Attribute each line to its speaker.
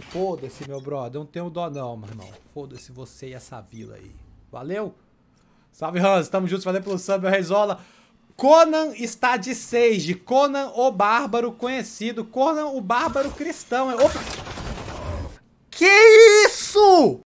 Speaker 1: Foda-se, meu brother. Não tenho dó não, meu irmão. Foda-se você e essa vila aí. Valeu? Salve, Hans. Tamo juntos. Valeu pelo sub, Rezola. Conan está de seis, de Conan o Bárbaro, conhecido. Conan o Bárbaro Cristão. É- Opa!